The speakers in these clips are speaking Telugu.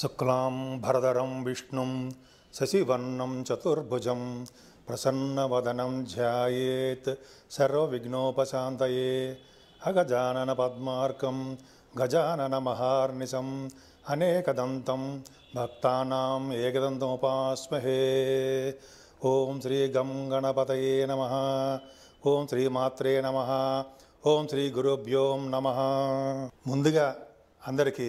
शुक्लां भरदरं विष्णुं शशिवर्णं चतुर्भुजं प्रसन्नवदनं ध्यायेत् सर्वविघ्नोपशान्तये अगजाननपद्मार्कं गजाननमहार्निशम् अनेकदन्तं भक्तानाम् एकदन्तमुपास्महे ॐ गणपतये नमः ॐ श्रीमात्रे नमः ॐ श्रीगुरुभ्यों नमः मुदि अन्दरिकी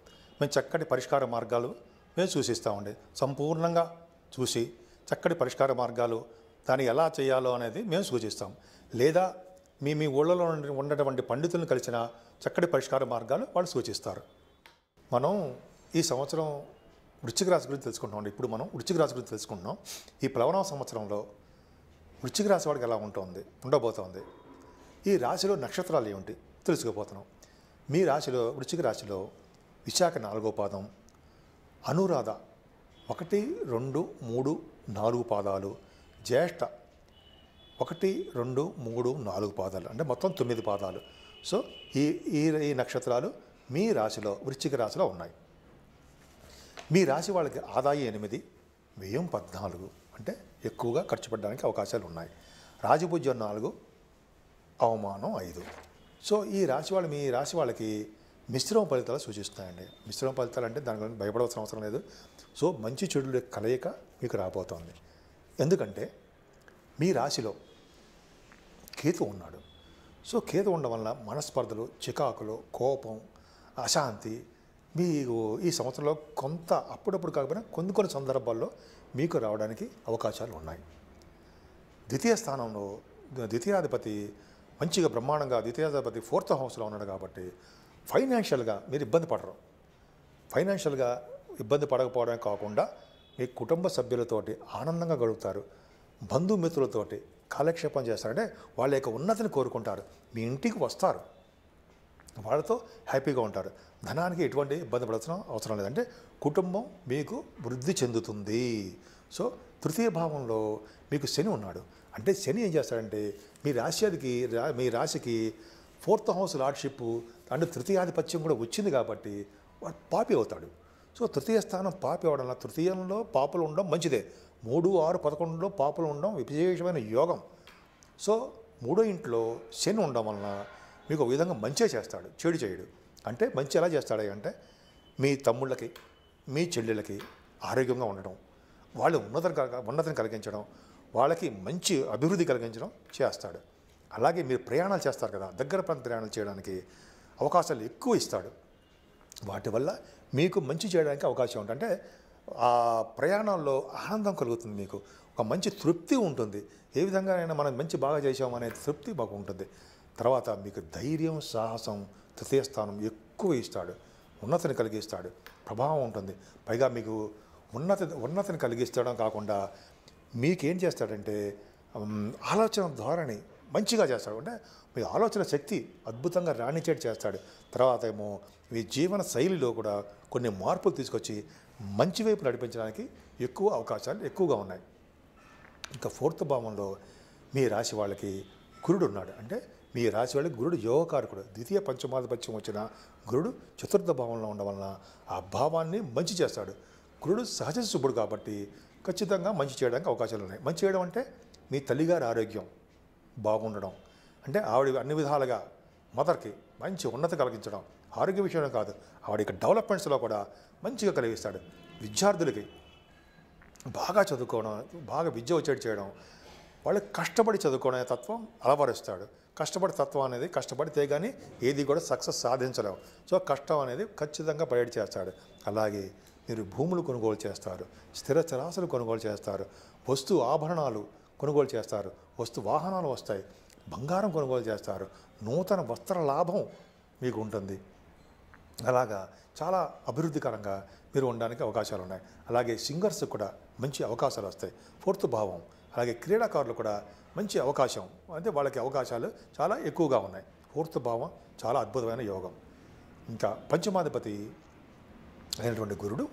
మేము చక్కటి పరిష్కార మార్గాలు మేము చూసిస్తూ ఉండే సంపూర్ణంగా చూసి చక్కటి పరిష్కార మార్గాలు దాన్ని ఎలా చేయాలో అనేది మేము సూచిస్తాం లేదా మీ మీ ఊళ్ళలో ఉండేటువంటి పండితులను కలిసిన చక్కటి పరిష్కార మార్గాలు వాళ్ళు సూచిస్తారు మనం ఈ సంవత్సరం వృచ్చిక రాశి గురించి తెలుసుకుంటున్నాం ఇప్పుడు మనం వృచ్చిక రాశి గురించి తెలుసుకుంటున్నాం ఈ ప్లవన సంవత్సరంలో వృచ్చిక రాశి వాడికి ఎలా ఉంటుంది ఉండబోతోంది ఈ రాశిలో నక్షత్రాలు ఏమిటి తెలుసుకుపోతున్నాం మీ రాశిలో వృచ్చిక రాశిలో విశాఖ నాలుగో పాదం అనురాధ ఒకటి రెండు మూడు నాలుగు పాదాలు జ్యేష్ఠ ఒకటి రెండు మూడు నాలుగు పాదాలు అంటే మొత్తం తొమ్మిది పాదాలు సో ఈ ఈ ఈ నక్షత్రాలు మీ రాశిలో వృశ్చిక రాశిలో ఉన్నాయి మీ రాశి వాళ్ళకి ఆదాయం ఎనిమిది వ్యయం పద్నాలుగు అంటే ఎక్కువగా ఖర్చు పెట్టడానికి అవకాశాలు ఉన్నాయి రాజపూజ్యం నాలుగు అవమానం ఐదు సో ఈ రాశి వాళ్ళు మీ రాశి వాళ్ళకి మిశ్రమ ఫలితాలు సూచిస్తాయండి మిశ్రమ ఫలితాలు అంటే దాని గురించి భయపడవలసిన అవసరం లేదు సో మంచి చెడుల కలయిక మీకు రాబోతోంది ఎందుకంటే మీ రాశిలో కేతు ఉన్నాడు సో కేతు ఉండడం వల్ల మనస్పర్ధలు చికాకులు కోపం అశాంతి మీకు ఈ సంవత్సరంలో కొంత అప్పుడప్పుడు కాకపోయినా కొన్ని కొన్ని సందర్భాల్లో మీకు రావడానికి అవకాశాలు ఉన్నాయి ద్వితీయ స్థానంలో ద్వితీయాధిపతి మంచిగా బ్రహ్మాండంగా ద్వితీయాధిపతి ఫోర్త్ హౌస్లో ఉన్నాడు కాబట్టి ఫైనాన్షియల్గా మీరు ఇబ్బంది పడరు ఫైనాన్షియల్గా ఇబ్బంది పడకపోవడమే కాకుండా మీ కుటుంబ సభ్యులతోటి ఆనందంగా గడుపుతారు బంధుమిత్రులతోటి కాలక్షేపం చేస్తారంటే వాళ్ళ యొక్క ఉన్నతిని కోరుకుంటారు మీ ఇంటికి వస్తారు వాళ్ళతో హ్యాపీగా ఉంటారు ధనానికి ఎటువంటి ఇబ్బంది పడాల్సిన అవసరం లేదంటే కుటుంబం మీకు వృద్ధి చెందుతుంది సో తృతీయ భావంలో మీకు శని ఉన్నాడు అంటే శని ఏం చేస్తాడంటే మీ రాశి మీ రాశికి ఫోర్త్ హౌస్ లార్డ్షిప్ అండ్ తృతీయాధిపత్యం కూడా వచ్చింది కాబట్టి వాడు పాపి అవుతాడు సో తృతీయ స్థానం పాపి అవడం వల్ల తృతీయంలో పాపలు ఉండడం మంచిదే మూడు ఆరు పదకొండులో పాపలు ఉండడం విశేషమైన యోగం సో మూడో ఇంట్లో శని ఉండడం వలన మీకు ఒక విధంగా మంచే చేస్తాడు చెడు చేయడు అంటే మంచి ఎలా చేస్తాడు అంటే మీ తమ్ముళ్ళకి మీ చెల్లెళ్ళకి ఆరోగ్యంగా ఉండడం వాళ్ళు ఉన్నత ఉన్నతిని కలిగించడం వాళ్ళకి మంచి అభివృద్ధి కలిగించడం చేస్తాడు అలాగే మీరు ప్రయాణాలు చేస్తారు కదా దగ్గర ప్రాంత ప్రయాణాలు చేయడానికి అవకాశాలు ఎక్కువ ఇస్తాడు వాటి వల్ల మీకు మంచి చేయడానికి అవకాశం ఉంటుంది అంటే ఆ ప్రయాణాల్లో ఆనందం కలుగుతుంది మీకు ఒక మంచి తృప్తి ఉంటుంది ఏ విధంగా అయినా మనం మంచి బాగా చేసామనే తృప్తి బాగా ఉంటుంది తర్వాత మీకు ధైర్యం సాహసం తృతీయ స్థానం ఎక్కువ ఇస్తాడు ఉన్నతిని కలిగిస్తాడు ప్రభావం ఉంటుంది పైగా మీకు ఉన్నత ఉన్నతిని కలిగిస్తాడం కాకుండా మీకేం చేస్తాడంటే ఆలోచన ధోరణి మంచిగా చేస్తాడు అంటే మీ ఆలోచన శక్తి అద్భుతంగా రాణించేట్ చేస్తాడు తర్వాత ఏమో మీ జీవన శైలిలో కూడా కొన్ని మార్పులు తీసుకొచ్చి మంచి వైపు నడిపించడానికి ఎక్కువ అవకాశాలు ఎక్కువగా ఉన్నాయి ఇంకా ఫోర్త్ భావంలో మీ రాశి వాళ్ళకి గురుడు ఉన్నాడు అంటే మీ రాశి వాళ్ళకి గురుడు యోగకారకుడు ద్వితీయ పంచమాధిపత్యం వచ్చిన గురుడు చతుర్థ భావంలో ఉండడం వలన ఆ భావాన్ని మంచి చేస్తాడు గురుడు సహజ శుభుడు కాబట్టి ఖచ్చితంగా మంచి చేయడానికి అవకాశాలు ఉన్నాయి మంచి చేయడం అంటే మీ తల్లిగారి ఆరోగ్యం బాగుండడం అంటే ఆవిడ అన్ని విధాలుగా మదర్కి మంచి ఉన్నత కలిగించడం ఆరోగ్య విషయంలో కాదు ఆవిడ యొక్క డెవలప్మెంట్స్లో కూడా మంచిగా కలిగిస్తాడు విద్యార్థులకి బాగా చదువుకోవడం బాగా విద్య వచ్చేటి చేయడం వాళ్ళు కష్టపడి చదువుకోవడం తత్వం అలవరిస్తాడు కష్టపడి తత్వం అనేది కష్టపడితే కానీ ఏది కూడా సక్సెస్ సాధించలేము సో కష్టం అనేది ఖచ్చితంగా బయట చేస్తాడు అలాగే మీరు భూములు కొనుగోలు చేస్తారు స్థిర చరాసులు కొనుగోలు చేస్తారు వస్తు ఆభరణాలు కొనుగోలు చేస్తారు వస్తు వాహనాలు వస్తాయి బంగారం కొనుగోలు చేస్తారు నూతన వస్త్ర లాభం మీకు ఉంటుంది అలాగా చాలా అభివృద్ధికరంగా మీరు ఉండడానికి అవకాశాలు ఉన్నాయి అలాగే సింగర్స్ కూడా మంచి అవకాశాలు వస్తాయి ఫోర్త్ భావం అలాగే క్రీడాకారులు కూడా మంచి అవకాశం అంటే వాళ్ళకి అవకాశాలు చాలా ఎక్కువగా ఉన్నాయి ఫోర్త్ భావం చాలా అద్భుతమైన యోగం ఇంకా పంచమాధిపతి అయినటువంటి గురుడు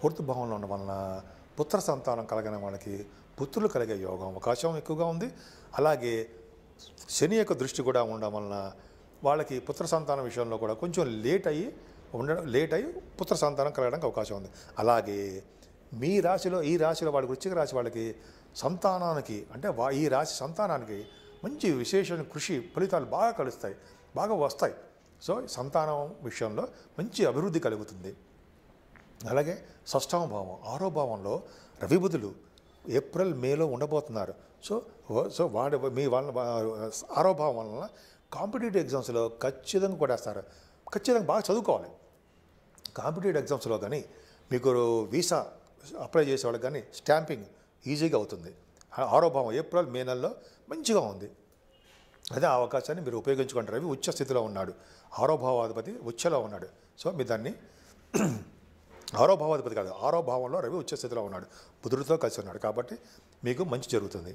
ఫోర్త్ భావంలో ఉండడం వలన పుత్ర సంతానం కలిగిన వాళ్ళకి పుత్రులు కలిగే యోగం అవకాశం ఎక్కువగా ఉంది అలాగే శని యొక్క దృష్టి కూడా ఉండడం వలన వాళ్ళకి పుత్ర సంతానం విషయంలో కూడా కొంచెం లేట్ అయ్యి ఉండడం లేట్ అయ్యి పుత్ర సంతానం కలగడానికి అవకాశం ఉంది అలాగే మీ రాశిలో ఈ రాశిలో వాళ్ళకి వృశ్చిక రాశి వాళ్ళకి సంతానానికి అంటే వా ఈ రాశి సంతానానికి మంచి విశేషమైన కృషి ఫలితాలు బాగా కలుస్తాయి బాగా వస్తాయి సో సంతానం విషయంలో మంచి అభివృద్ధి కలుగుతుంది అలాగే షష్టమ భావం ఆరో భావంలో రవిబుధులు ఏప్రిల్ మేలో ఉండబోతున్నారు సో సో వాడి మీ వాళ్ళ ఆరో భావం వలన కాంపిటేటివ్ ఎగ్జామ్స్లో ఖచ్చితంగా కొడేస్తారు ఖచ్చితంగా బాగా చదువుకోవాలి కాంపిటేటివ్ ఎగ్జామ్స్లో కానీ మీకు వీసా అప్లై చేసేవాళ్ళకి కానీ స్టాంపింగ్ ఈజీగా అవుతుంది ఆరో భావం ఏప్రిల్ మే నెలలో మంచిగా ఉంది అదే అవకాశాన్ని మీరు ఉపయోగించుకుంటారు రవి ఉచ్చ స్థితిలో ఉన్నాడు ఆరో భావాధిపతి ఉచ్చలో ఉన్నాడు సో మీరు దాన్ని ఆరో భావాధిపతి కాదు ఆరో భావంలో రవి ఉచ్చస్థితిలో ఉన్నాడు బుధుడితో కలిసి ఉన్నాడు కాబట్టి మీకు మంచి జరుగుతుంది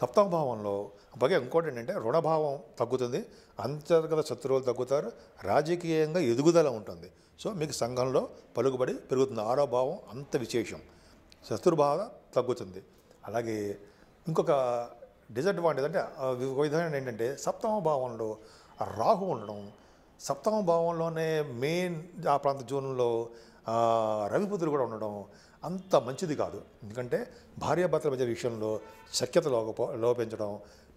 సప్తమ భావంలో అలాగే ఇంకోటి ఏంటంటే రుణభావం తగ్గుతుంది అంతర్గత శత్రువులు తగ్గుతారు రాజకీయంగా ఎదుగుదల ఉంటుంది సో మీకు సంఘంలో పలుకుబడి పెరుగుతుంది ఆరో భావం అంత విశేషం శత్రుభావ తగ్గుతుంది అలాగే ఇంకొక డిసడ్వాంటేజ్ అంటే విధానం ఏంటంటే సప్తమ భావంలో రాహు ఉండడం సప్తమ భావంలోనే మెయిన్ ఆ ప్రాంత జూన్లో రవిపుత్రులు కూడా ఉండడం అంత మంచిది కాదు ఎందుకంటే భార్యాభర్తల మధ్య విషయంలో సఖ్యత లోప లోపించడం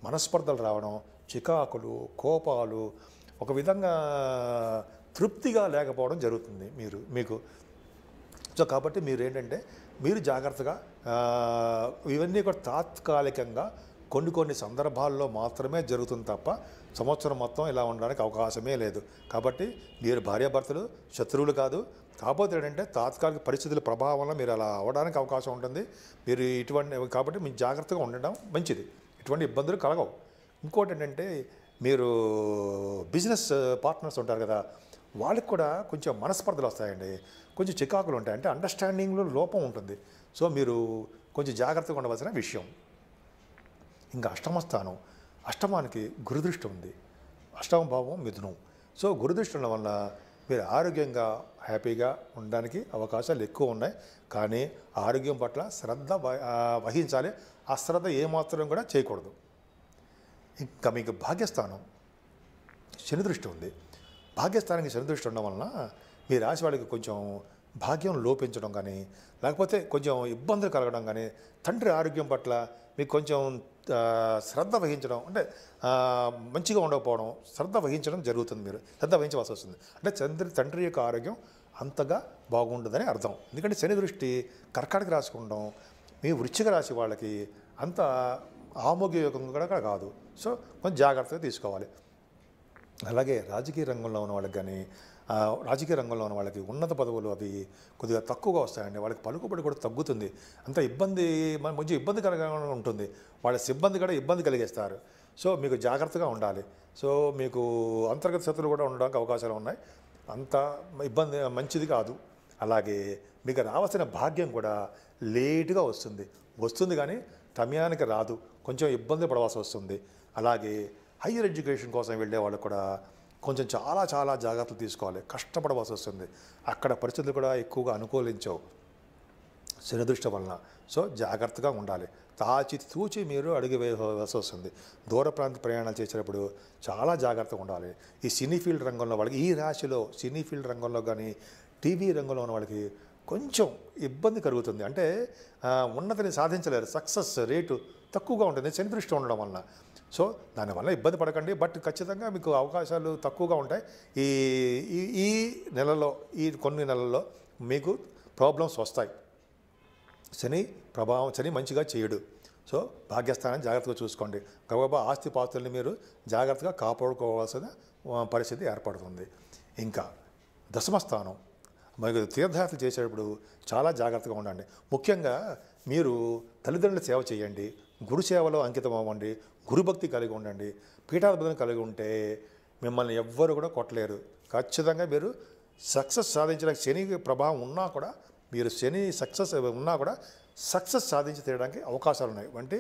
మనస్పర్ధలు రావడం చికాకులు కోపాలు ఒక విధంగా తృప్తిగా లేకపోవడం జరుగుతుంది మీరు మీకు సో కాబట్టి మీరు ఏంటంటే మీరు జాగ్రత్తగా ఇవన్నీ కూడా తాత్కాలికంగా కొన్ని కొన్ని సందర్భాల్లో మాత్రమే జరుగుతుంది తప్ప సంవత్సరం మొత్తం ఇలా ఉండడానికి అవకాశమే లేదు కాబట్టి మీరు భార్యాభర్తలు శత్రువులు కాదు కాకపోతే ఏంటంటే తాత్కాలిక పరిస్థితుల ప్రభావంలో మీరు అలా అవడానికి అవకాశం ఉంటుంది మీరు ఇటువంటి కాబట్టి మీరు జాగ్రత్తగా ఉండడం మంచిది ఇటువంటి ఇబ్బందులు కలగవు ఇంకోటి ఏంటంటే మీరు బిజినెస్ పార్ట్నర్స్ ఉంటారు కదా వాళ్ళకి కూడా కొంచెం మనస్పర్ధలు వస్తాయండి కొంచెం చికాకులు ఉంటాయి అంటే అండర్స్టాండింగ్లో లోపం ఉంటుంది సో మీరు కొంచెం జాగ్రత్తగా ఉండవలసిన విషయం ఇంకా అష్టమ స్థానం అష్టమానికి గురుదృష్టి ఉంది అష్టమ భావం మిథునం సో గురుదృష్టి ఉండడం వల్ల మీరు ఆరోగ్యంగా హ్యాపీగా ఉండడానికి అవకాశాలు ఎక్కువ ఉన్నాయి కానీ ఆరోగ్యం పట్ల శ్రద్ధ వహించాలి అశ్రద్ధ ఏమాత్రం కూడా చేయకూడదు ఇంకా మీకు భాగ్యస్థానం శని దృష్టి ఉంది భాగ్యస్థానానికి శని దృష్టి ఉండడం వలన మీ రాశి వాళ్ళకి కొంచెం భాగ్యం లోపించడం కానీ లేకపోతే కొంచెం ఇబ్బందులు కలగడం కానీ తండ్రి ఆరోగ్యం పట్ల మీకు కొంచెం శ్రద్ధ వహించడం అంటే మంచిగా ఉండకపోవడం శ్రద్ధ వహించడం జరుగుతుంది మీరు శ్రద్ధ వహించవలసి వస్తుంది అంటే తండ్రి తండ్రి యొక్క ఆరోగ్యం అంతగా బాగుండదని అర్థం ఎందుకంటే శని దృష్టి కర్కాటక రాశి ఉండడం మీ వృచ్చిక రాశి వాళ్ళకి అంత ఆమోగ్య యోగం కూడా కాదు సో కొంచెం జాగ్రత్తగా తీసుకోవాలి అలాగే రాజకీయ రంగంలో ఉన్న వాళ్ళకి కానీ రాజకీయ రంగంలో ఉన్న వాళ్ళకి ఉన్నత పదవులు అవి కొద్దిగా తక్కువగా వస్తాయండి వాళ్ళకి పలుకుబడి కూడా తగ్గుతుంది అంత ఇబ్బంది ఇబ్బంది ఇబ్బందికరంగా ఉంటుంది వాళ్ళ సిబ్బంది కూడా ఇబ్బంది కలిగేస్తారు సో మీకు జాగ్రత్తగా ఉండాలి సో మీకు అంతర్గత శత్రులు కూడా ఉండడానికి అవకాశాలు ఉన్నాయి అంత ఇబ్బంది మంచిది కాదు అలాగే మీకు రావాల్సిన భాగ్యం కూడా లేటుగా వస్తుంది వస్తుంది కానీ సమయానికి రాదు కొంచెం ఇబ్బంది పడవలసి వస్తుంది అలాగే హయ్యర్ ఎడ్యుకేషన్ కోసం వెళ్ళే వాళ్ళకు కూడా కొంచెం చాలా చాలా జాగ్రత్తలు తీసుకోవాలి కష్టపడవలసి వస్తుంది అక్కడ పరిస్థితులు కూడా ఎక్కువగా అనుకూలించవు శనిదృష్టి వలన సో జాగ్రత్తగా ఉండాలి తాచి తూచి మీరు అడుగు వేయవలసి వస్తుంది దూర ప్రాంత ప్రయాణాలు చేసేటప్పుడు చాలా జాగ్రత్తగా ఉండాలి ఈ సినీ ఫీల్డ్ రంగంలో వాళ్ళకి ఈ రాశిలో సినీ ఫీల్డ్ రంగంలో కానీ టీవీ రంగంలో ఉన్న వాళ్ళకి కొంచెం ఇబ్బంది కలుగుతుంది అంటే ఉన్నతిని సాధించలేరు సక్సెస్ రేటు తక్కువగా ఉంటుంది శనిదృష్టి ఉండడం వలన సో దానివల్ల ఇబ్బంది పడకండి బట్ ఖచ్చితంగా మీకు అవకాశాలు తక్కువగా ఉంటాయి ఈ ఈ నెలలో ఈ కొన్ని నెలల్లో మీకు ప్రాబ్లమ్స్ వస్తాయి శని ప్రభావం శని మంచిగా చేయడు సో భాగ్యస్థానాన్ని జాగ్రత్తగా చూసుకోండి గబగబా ఆస్తి పాస్తుల్ని మీరు జాగ్రత్తగా కాపాడుకోవాల్సిన పరిస్థితి ఏర్పడుతుంది ఇంకా దశమస్థానం మరి తీర్థయాత్రలు చేసేటప్పుడు చాలా జాగ్రత్తగా ఉండండి ముఖ్యంగా మీరు తల్లిదండ్రుల సేవ చేయండి గురు సేవలో అంకితం అవ్వండి గురుభక్తి కలిగి ఉండండి పీఠాధిపతిని కలిగి ఉంటే మిమ్మల్ని ఎవ్వరు కూడా కొట్టలేరు ఖచ్చితంగా మీరు సక్సెస్ సాధించడానికి శని ప్రభావం ఉన్నా కూడా మీరు శని సక్సెస్ ఉన్నా కూడా సక్సెస్ సాధించి తీయడానికి అవకాశాలు ఉన్నాయి అంటే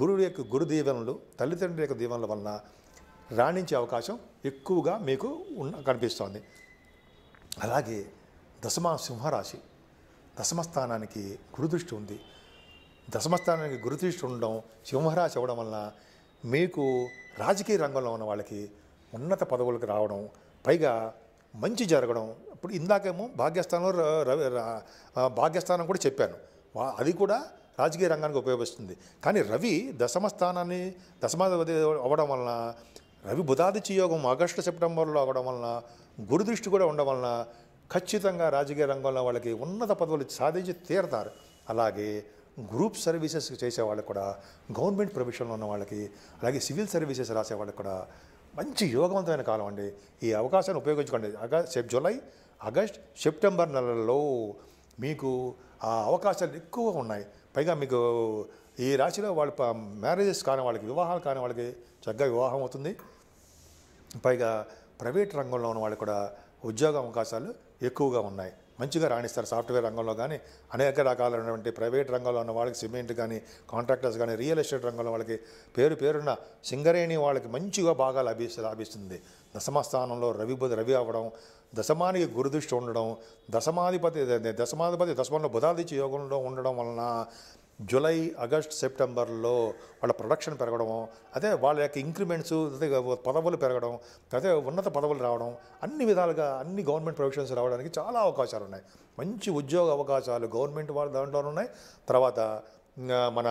గురువు యొక్క గురు దీవెనలు తల్లిదండ్రుల యొక్క దీవెనల వలన రాణించే అవకాశం ఎక్కువగా మీకు ఉన్న కనిపిస్తోంది అలాగే దశమ సింహరాశి దశమస్థానానికి గురుదృష్టి ఉంది దశమస్థానానికి గురుదృష్టి ఉండడం సింహరాశి అవ్వడం వలన మీకు రాజకీయ రంగంలో ఉన్న వాళ్ళకి ఉన్నత పదవులకు రావడం పైగా మంచి జరగడం ఇప్పుడు ఇందాకేమో భాగ్యస్థానంలో భాగ్యస్థానం కూడా చెప్పాను అది కూడా రాజకీయ రంగానికి ఉపయోగిస్తుంది కానీ రవి దశమ స్థానాన్ని దశమాధిపతి అవ్వడం వలన రవి బుధాదిత్య యోగం ఆగస్టు సెప్టెంబర్లో అవ్వడం వలన గురుదృష్టి కూడా ఉండడం వలన ఖచ్చితంగా రాజకీయ రంగంలో వాళ్ళకి ఉన్నత పదవులు సాధించి తీరతారు అలాగే గ్రూప్ సర్వీసెస్ చేసే వాళ్ళకి కూడా గవర్నమెంట్ ప్రొఫెషన్లో ఉన్న వాళ్ళకి అలాగే సివిల్ సర్వీసెస్ రాసే వాళ్ళకి కూడా మంచి యోగవంతమైన కాలం అండి ఈ అవకాశాన్ని ఉపయోగించుకోండి అగస్ట్ జూలై ఆగస్ట్ సెప్టెంబర్ నెలలో మీకు ఆ అవకాశాలు ఎక్కువగా ఉన్నాయి పైగా మీకు ఈ రాశిలో వాళ్ళ మ్యారేజెస్ కాని వాళ్ళకి వివాహాలు కాని వాళ్ళకి చక్కగా వివాహం అవుతుంది పైగా ప్రైవేట్ రంగంలో ఉన్న వాళ్ళకి కూడా ఉద్యోగ అవకాశాలు ఎక్కువగా ఉన్నాయి మంచిగా రాణిస్తారు సాఫ్ట్వేర్ రంగంలో కానీ అనేక రకాలైనటువంటి ప్రైవేట్ రంగంలో ఉన్న వాళ్ళకి సిమెంట్ కానీ కాంట్రాక్టర్స్ కానీ రియల్ ఎస్టేట్ రంగంలో వాళ్ళకి పేరు పేరున్న సింగరేణి వాళ్ళకి మంచిగా బాగా లభి లభిస్తుంది దశమస్థానంలో రవి రవి అవ్వడం దశమానికి గురుదృష్టి ఉండడం దశమాధిపతి దశమాధిపతి దశమంలో బుధాదిత్య యోగంలో ఉండడం వలన జూలై ఆగస్ట్ సెప్టెంబర్లో వాళ్ళ ప్రొడక్షన్ పెరగడం అదే వాళ్ళ యొక్క ఇంక్రిమెంట్స్ అదే పదవులు పెరగడం అదే ఉన్నత పదవులు రావడం అన్ని విధాలుగా అన్ని గవర్నమెంట్ ప్రొఫెషన్స్ రావడానికి చాలా అవకాశాలు ఉన్నాయి మంచి ఉద్యోగ అవకాశాలు గవర్నమెంట్ వాళ్ళ దాంట్లో ఉన్నాయి తర్వాత మన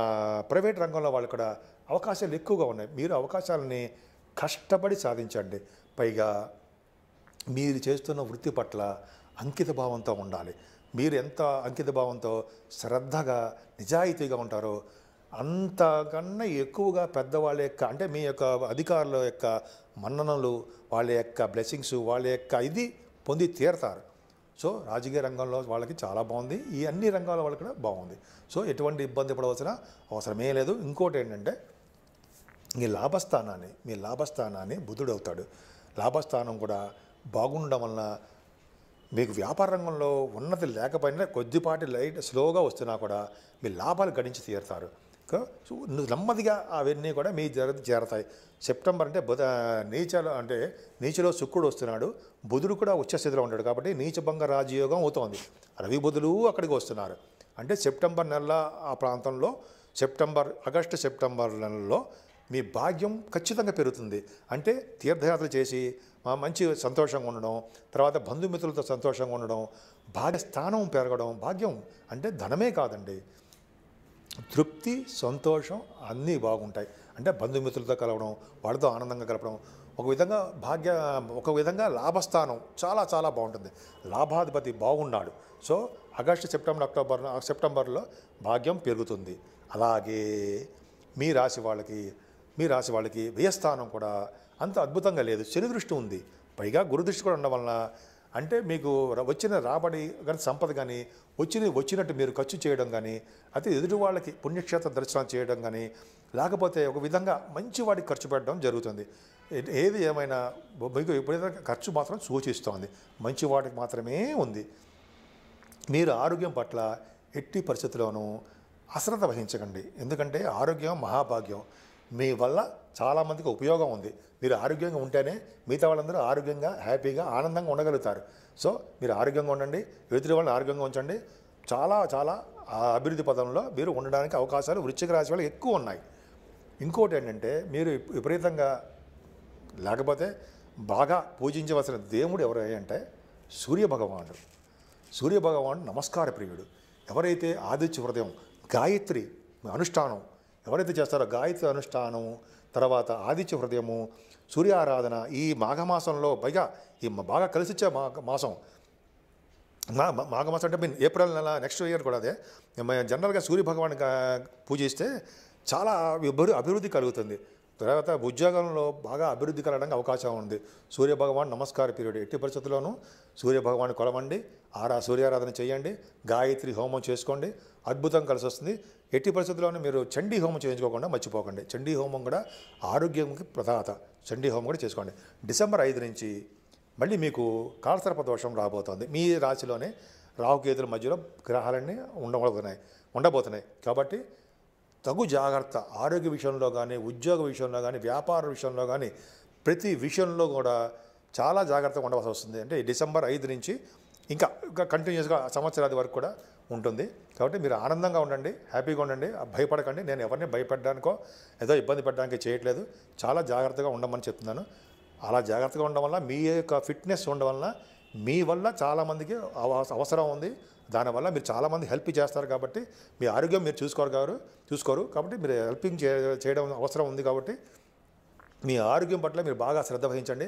ప్రైవేట్ రంగంలో వాళ్ళు కూడా అవకాశాలు ఎక్కువగా ఉన్నాయి మీరు అవకాశాలని కష్టపడి సాధించండి పైగా మీరు చేస్తున్న వృత్తి పట్ల అంకితభావంతో ఉండాలి మీరు ఎంత అంకితభావంతో శ్రద్ధగా నిజాయితీగా ఉంటారో అంతకన్నా ఎక్కువగా పెద్దవాళ్ళ యొక్క అంటే మీ యొక్క అధికారుల యొక్క మన్ననలు వాళ్ళ యొక్క బ్లెస్సింగ్స్ వాళ్ళ యొక్క ఇది పొంది తీరతారు సో రాజకీయ రంగంలో వాళ్ళకి చాలా బాగుంది ఈ అన్ని రంగాల వాళ్ళకి కూడా బాగుంది సో ఎటువంటి ఇబ్బంది పడవలసిన అవసరమే లేదు ఇంకోటి ఏంటంటే మీ లాభస్థానాన్ని మీ లాభస్థానాన్ని బుధుడవుతాడు లాభస్థానం కూడా బాగుండడం వలన మీకు వ్యాపార రంగంలో ఉన్నతి లేకపోయినా కొద్దిపాటి లైట్ స్లోగా వస్తున్నా కూడా మీ లాభాలు గడించి తీరుతారు నెమ్మదిగా అవన్నీ కూడా మీ జర చేరతాయి సెప్టెంబర్ అంటే బుధ నీచలో అంటే నీచలో శుక్రుడు వస్తున్నాడు బుధుడు కూడా ఉచ్చ స్థితిలో ఉంటాడు కాబట్టి నీచభంగ రాజయోగం అవుతోంది రవి బుధులు అక్కడికి వస్తున్నారు అంటే సెప్టెంబర్ నెల ఆ ప్రాంతంలో సెప్టెంబర్ ఆగస్టు సెప్టెంబర్ నెలలో మీ భాగ్యం ఖచ్చితంగా పెరుగుతుంది అంటే తీర్థయాత్ర చేసి మంచి సంతోషంగా ఉండడం తర్వాత బంధుమిత్రులతో సంతోషంగా ఉండడం స్థానం పెరగడం భాగ్యం అంటే ధనమే కాదండి తృప్తి సంతోషం అన్నీ బాగుంటాయి అంటే బంధుమిత్రులతో కలవడం వాళ్ళతో ఆనందంగా కలపడం ఒక విధంగా భాగ్య ఒక విధంగా లాభస్థానం చాలా చాలా బాగుంటుంది లాభాధిపతి బాగున్నాడు సో ఆగస్టు సెప్టెంబర్ అక్టోబర్ సెప్టెంబర్లో భాగ్యం పెరుగుతుంది అలాగే మీ రాశి వాళ్ళకి మీ రాశి వాళ్ళకి వ్యయస్థానం కూడా అంత అద్భుతంగా లేదు శని దృష్టి ఉంది పైగా గురుదృష్టి కూడా ఉండడం వలన అంటే మీకు వచ్చిన రాబడి కానీ సంపద కానీ వచ్చిన వచ్చినట్టు మీరు ఖర్చు చేయడం కానీ అయితే ఎదుటి వాళ్ళకి పుణ్యక్షేత్ర దర్శనం చేయడం కానీ లేకపోతే ఒక విధంగా మంచి వాడికి ఖర్చు పెట్టడం జరుగుతుంది ఏది ఏమైనా మీకు ఎప్పుడైనా ఖర్చు మాత్రం సూచిస్తోంది మంచి వాడికి మాత్రమే ఉంది మీరు ఆరోగ్యం పట్ల ఎట్టి పరిస్థితుల్లోనూ అశ్రద్ధ వహించకండి ఎందుకంటే ఆరోగ్యం మహాభాగ్యం మీ వల్ల చాలామందికి ఉపయోగం ఉంది మీరు ఆరోగ్యంగా ఉంటేనే మిగతా వాళ్ళందరూ ఆరోగ్యంగా హ్యాపీగా ఆనందంగా ఉండగలుగుతారు సో మీరు ఆరోగ్యంగా ఉండండి ఎదుటి వాళ్ళని ఆరోగ్యంగా ఉంచండి చాలా చాలా అభివృద్ధి పదంలో మీరు ఉండడానికి అవకాశాలు వృచ్చిక రాశి వాళ్ళు ఎక్కువ ఉన్నాయి ఇంకోటి ఏంటంటే మీరు విపరీతంగా లేకపోతే బాగా పూజించవలసిన దేవుడు ఎవరు అంటే సూర్యభగవానుడు సూర్యభగవానుడు నమస్కార ప్రియుడు ఎవరైతే ఆదిత్య హృదయం గాయత్రి అనుష్ఠానం ఎవరైతే చేస్తారో గాయత్రి అనుష్ఠానం తర్వాత ఆదిత్య హృదయము సూర్యారాధన ఈ మాఘమాసంలో పైగా ఈ బాగా కలిసిచ్చే మాఘ మాసం మా మాఘమాసం అంటే మీన్ ఏప్రిల్ నెల నెక్స్ట్ ఇయర్ కూడా అదే జనరల్గా సూర్య భగవాన్ పూజిస్తే చాలా అభివృద్ధి కలుగుతుంది తర్వాత ఉద్యోగంలో బాగా అభివృద్ధి కలగడానికి అవకాశం ఉంది సూర్యభగవాన్ నమస్కార పీరియడ్ ఎట్టి పరిస్థితుల్లోనూ సూర్యభగవాన్ కొలవండి ఆరా సూర్యారాధన చేయండి గాయత్రి హోమం చేసుకోండి అద్భుతం కలిసి వస్తుంది ఎట్టి పరిస్థితుల్లోనూ మీరు చండీ హోమం చేయించుకోకుండా మర్చిపోకండి చండీ హోమం కూడా ఆరోగ్యంకి ప్రధాత చండీ హోమం కూడా చేసుకోండి డిసెంబర్ ఐదు నుంచి మళ్ళీ మీకు కాలసర్ప దోషం రాబోతోంది మీ రాశిలోనే రాహుకేతుల మధ్యలో గ్రహాలన్నీ ఉండబోతున్నాయి ఉండబోతున్నాయి కాబట్టి తగు జాగ్రత్త ఆరోగ్య విషయంలో కానీ ఉద్యోగ విషయంలో కానీ వ్యాపార విషయంలో కానీ ప్రతి విషయంలో కూడా చాలా జాగ్రత్తగా ఉండవలసి వస్తుంది అంటే డిసెంబర్ ఐదు నుంచి ఇంకా ఇంకా కంటిన్యూస్గా సంవత్సరాది వరకు కూడా ఉంటుంది కాబట్టి మీరు ఆనందంగా ఉండండి హ్యాపీగా ఉండండి భయపడకండి నేను ఎవరిని భయపడడానికో ఏదో ఇబ్బంది పెట్టడానికి చేయట్లేదు చాలా జాగ్రత్తగా ఉండమని చెప్తున్నాను అలా జాగ్రత్తగా ఉండడం వల్ల మీ యొక్క ఫిట్నెస్ ఉండడం వల్ల మీ వల్ల చాలామందికి అవసరం ఉంది దానివల్ల మీరు చాలామంది హెల్ప్ చేస్తారు కాబట్టి మీ ఆరోగ్యం మీరు చూసుకోరు కారు చూసుకోరు కాబట్టి మీరు హెల్పింగ్ చేయడం అవసరం ఉంది కాబట్టి మీ ఆరోగ్యం పట్ల మీరు బాగా శ్రద్ధ వహించండి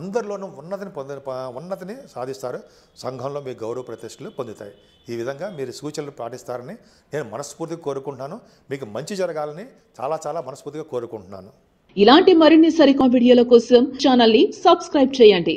అందరిలోనూ ఉన్నతిని పొంద ఉన్నతిని సాధిస్తారు సంఘంలో మీ గౌరవ ప్రతిష్టలు పొందుతాయి ఈ విధంగా మీరు సూచనలు పాటిస్తారని నేను మనస్ఫూర్తిగా కోరుకుంటున్నాను మీకు మంచి జరగాలని చాలా చాలా మనస్ఫూర్తిగా కోరుకుంటున్నాను ఇలాంటి మరిన్ని సరికొత్త వీడియోల కోసం ఛానల్ని సబ్స్క్రైబ్ చేయండి